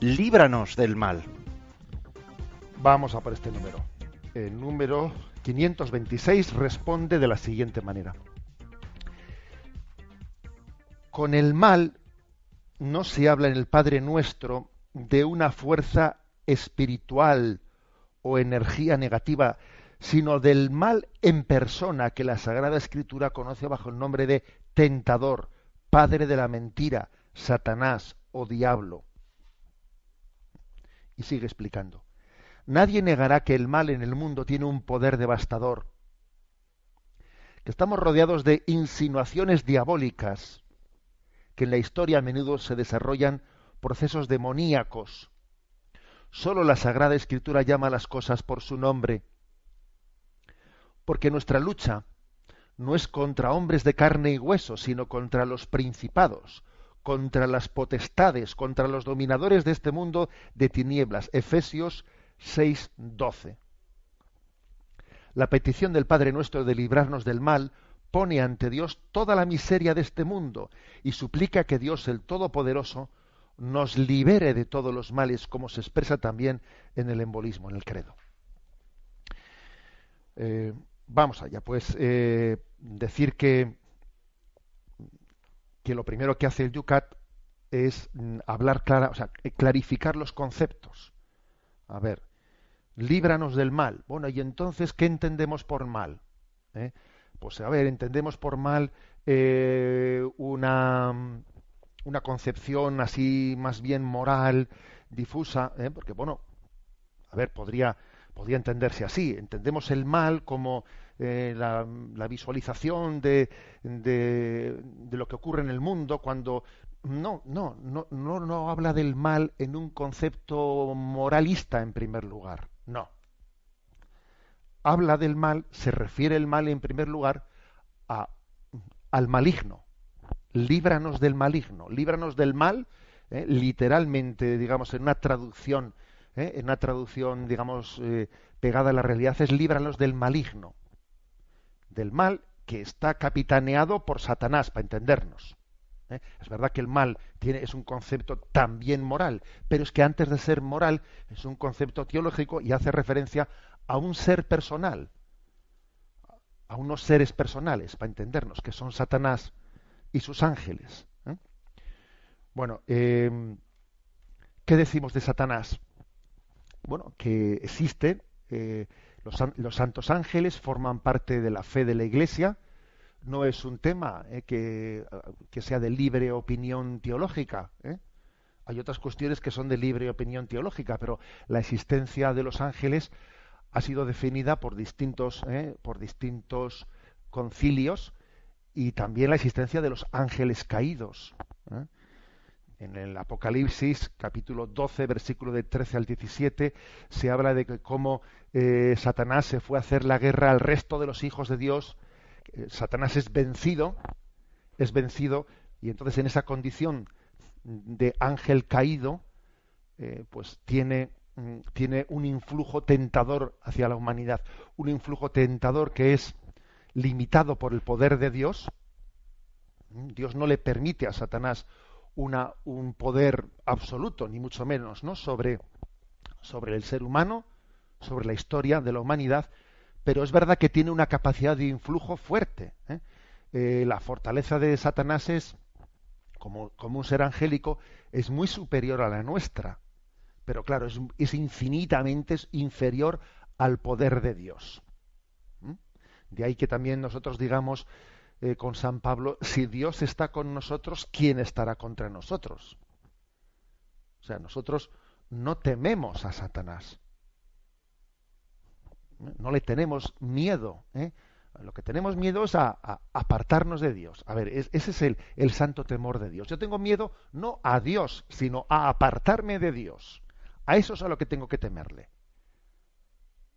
líbranos del mal. Vamos a por este número. El número 526 responde de la siguiente manera. Con el mal no se habla en el Padre Nuestro de una fuerza espiritual o energía negativa, sino del mal en persona que la Sagrada Escritura conoce bajo el nombre de tentador, padre de la mentira, Satanás o diablo. Y sigue explicando. Nadie negará que el mal en el mundo tiene un poder devastador, que estamos rodeados de insinuaciones diabólicas, que en la historia a menudo se desarrollan procesos demoníacos. Solo la Sagrada Escritura llama las cosas por su nombre, porque nuestra lucha no es contra hombres de carne y hueso, sino contra los principados, contra las potestades, contra los dominadores de este mundo de tinieblas. Efesios 6:12. La petición del Padre nuestro de librarnos del mal pone ante Dios toda la miseria de este mundo y suplica que Dios el Todopoderoso nos libere de todos los males, como se expresa también en el embolismo, en el credo. Eh, vamos allá, pues eh, decir que que lo primero que hace el Yucat es mm, hablar clara, o sea, eh, clarificar los conceptos. A ver, líbranos del mal. Bueno, y entonces, ¿qué entendemos por mal? ¿Eh? Pues a ver, entendemos por mal eh, una, mm, una concepción así más bien moral, difusa, porque bueno, a ver, podría, podría entenderse así. Entendemos el mal como eh, la, visualización de, de, lo que ocurre en el mundo, cuando no, no, no, no, no habla del mal en un concepto moralista en primer lugar, no. Habla del mal, se refiere el mal en primer lugar a, al maligno. Líbranos del maligno, líbranos del mal, eh, literalmente, digamos, en una traducción, eh, en una traducción, digamos, pegada a la realidad, es líbranos del maligno del mal que está capitaneado por Satanás, para entendernos. ¿eh? Es verdad que el mal tiene, es un concepto también moral, pero es que antes de ser moral es un concepto teológico y hace referencia a un ser personal, a unos seres personales, para entendernos, que son Satanás y sus ángeles. ¿eh? Bueno, eh, ¿qué decimos de Satanás? Bueno, que existe los, santos ángeles forman parte de la fe de la Iglesia. No es un tema eh, ah, que, sea de libre opinión teológica. Eh. Hay otras cuestiones que son de libre opinión teológica, pero la existencia de los ángeles ha sido definida por distintos eh, concilios y también la existencia de los ángeles caídos en el Apocalipsis, capítulo 12, versículo de 13 al 17, se habla de que cómo eh, Satanás se fue a hacer la guerra al resto de los hijos de Dios. Eh, Satanás es vencido, es vencido, y entonces en esa condición de ángel caído, eh, pues tiene, mm, tiene un influjo tentador hacia la humanidad, un influjo tentador que es limitado por el poder de Dios. Mm, Dios no le permite a Satanás un poder absoluto, ni mucho menos, ¿no? sobre, sobre el ser humano, sobre la historia de la humanidad, pero es verdad que tiene una capacidad de influjo fuerte. ¿eh? Eh, la fortaleza de Satanás es, como, un ser angélico, es muy superior a la nuestra, pero claro, es, infinitamente inferior al poder de Dios. De ahí que también nosotros digamos eh, con San Pablo, si Dios está con nosotros, ¿quién estará contra nosotros? O sea, nosotros no tememos a Satanás. ¿Eh? No le tenemos miedo. ¿eh? Lo que tenemos miedo es a, apartarnos de Dios. A ver, ese es el, el santo temor de Dios. Yo tengo miedo no a Dios, sino a apartarme de Dios. A eso es a lo que tengo que temerle.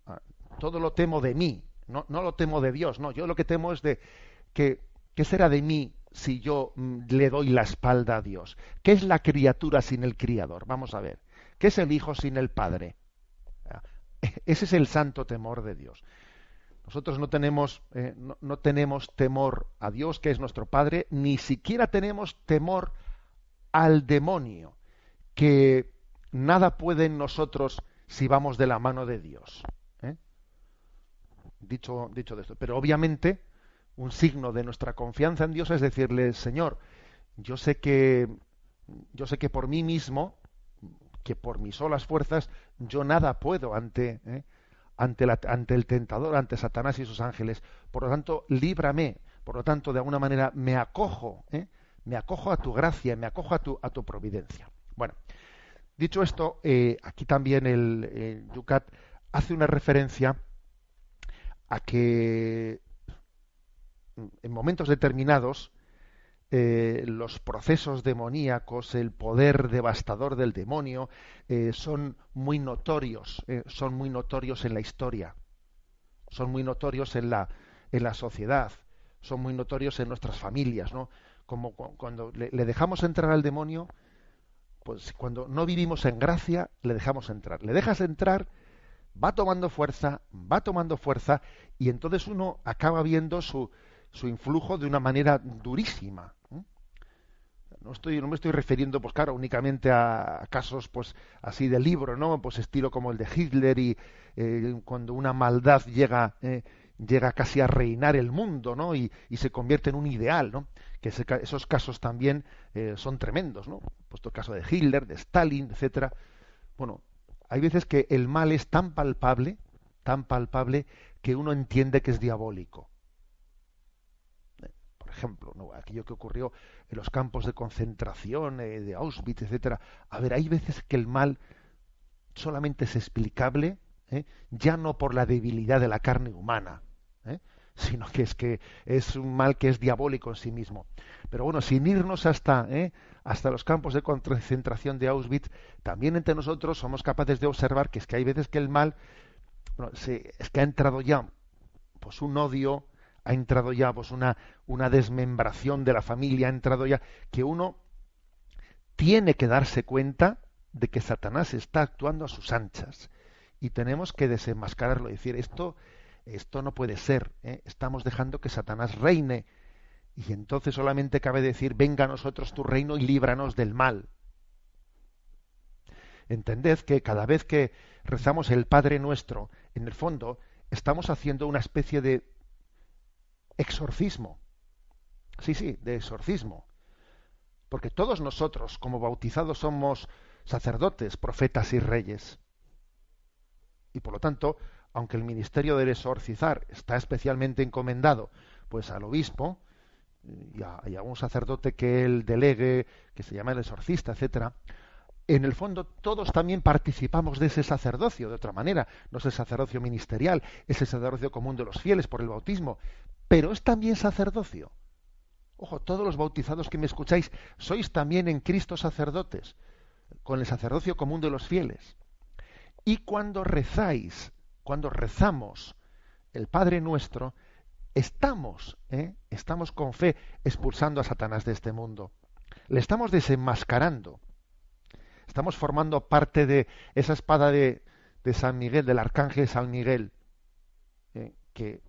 Ah, todo lo temo de mí, no, no, lo temo de Dios, no, yo lo que temo es de, ¿qué será de mí si yo mm, le doy la espalda a Dios? ¿Qué es la criatura sin el criador? Vamos a ver. ¿Qué es el hijo sin el padre? Ah, ese es el santo temor de Dios. Nosotros no tenemos, eh, tenemos temor a Dios, que es nuestro Padre, ni siquiera tenemos temor al demonio, que nada puede en nosotros si vamos de la mano de Dios. ¿eh? Dicho, dicho de esto. Pero obviamente, un signo de nuestra confianza en Dios es decirle, Señor, yo sé que yo sé que por mí mismo, que por mis solas fuerzas, yo nada puedo ante ¿eh? ante, la, ante el tentador, ante Satanás y sus ángeles. Por lo tanto, líbrame. Por lo tanto, de alguna manera me acojo, ¿eh? me acojo a tu gracia, me acojo a tu, a tu providencia. Bueno, dicho esto, eh, aquí también el, el Yucat hace una referencia a que en momentos determinados, eh, los procesos demoníacos, el poder devastador del demonio, eh, son muy notorios, eh, son muy notorios en la historia, son muy notorios en la, en la sociedad, son muy notorios en nuestras familias, ¿no? Como cuando le, le dejamos entrar al demonio, pues cuando no vivimos en gracia, le dejamos entrar. Le dejas entrar, va tomando fuerza, va tomando fuerza, y entonces uno acaba viendo su, su influjo de una manera durísima. ¿eh? No, estoy, no me estoy refiriendo, pues claro, únicamente a casos pues así de libro, ¿no? Pues estilo como el de Hitler y eh, cuando una maldad llega, eh, llega casi a reinar el mundo, ¿no? Y, se convierte en un ideal, ¿no? Que esos casos también son tremendos, ¿no? Puesto el caso de Hitler, de Stalin, etcétera. Bueno, hay veces que el mal es tan palpable, tan palpable, que uno entiende que es diabólico ejemplo, aquello que ocurrió en los campos de concentración eh, de Auschwitz, etcétera. A ver, hay veces que el mal solamente es explicable ¿eh? ya no por la debilidad de la carne humana, ¿eh? sino que es que es un mal que es diabólico en sí mismo. Pero bueno, sin irnos hasta, hasta los campos de concentración de Auschwitz, también entre nosotros somos capaces de observar que es que hay veces que el mal se, es que ha entrado ya pues un odio, ha entrado ya pues, una, una desmembración de la familia, ha entrado ya que uno tiene que darse cuenta de que Satanás está actuando a sus anchas y tenemos que desenmascararlo y decir esto esto no puede ser, ¿eh? estamos dejando que Satanás reine y entonces solamente cabe decir venga a nosotros tu reino y líbranos del mal. Entended que cada vez que rezamos el Padre nuestro, en el fondo estamos haciendo una especie de exorcismo. Sí, sí, de exorcismo. Porque todos nosotros, como bautizados, somos sacerdotes, profetas y reyes. Y por lo tanto, aunque el ministerio del exorcizar está especialmente encomendado pues al obispo eh, y a, un sacerdote que él delegue, que se llama el exorcista, etcétera, en el fondo todos también participamos de ese sacerdocio, de otra manera, no es el sacerdocio ministerial, es el sacerdocio común de los fieles por el bautismo, pero es también sacerdocio. Ojo, todos los bautizados que me escucháis, sois también en Cristo sacerdotes, con el sacerdocio común de los fieles. Y cuando rezáis, cuando rezamos el Padre nuestro, estamos, ¿eh? estamos con fe expulsando a Satanás de este mundo. Le estamos desenmascarando. Estamos formando parte de esa espada de, San Miguel, del arcángel San Miguel, ¿eh? que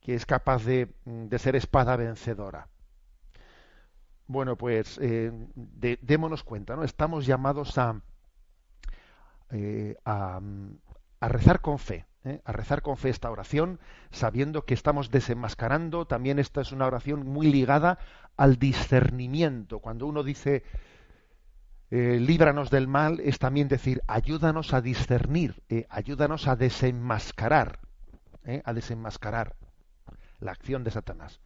que es capaz mm, de, ser espada vencedora. Bueno, pues eh, démonos cuenta, ¿no? Estamos llamados a, eh, mm, rezar con fe, ¿eh? a rezar con fe esta oración, sabiendo que estamos desenmascarando. También esta es una oración muy ligada al discernimiento. Cuando uno dice, líbranos del mal es también decir, ayúdanos a discernir, ayúdanos a desenmascarar, a desenmascarar la acción de Satanás.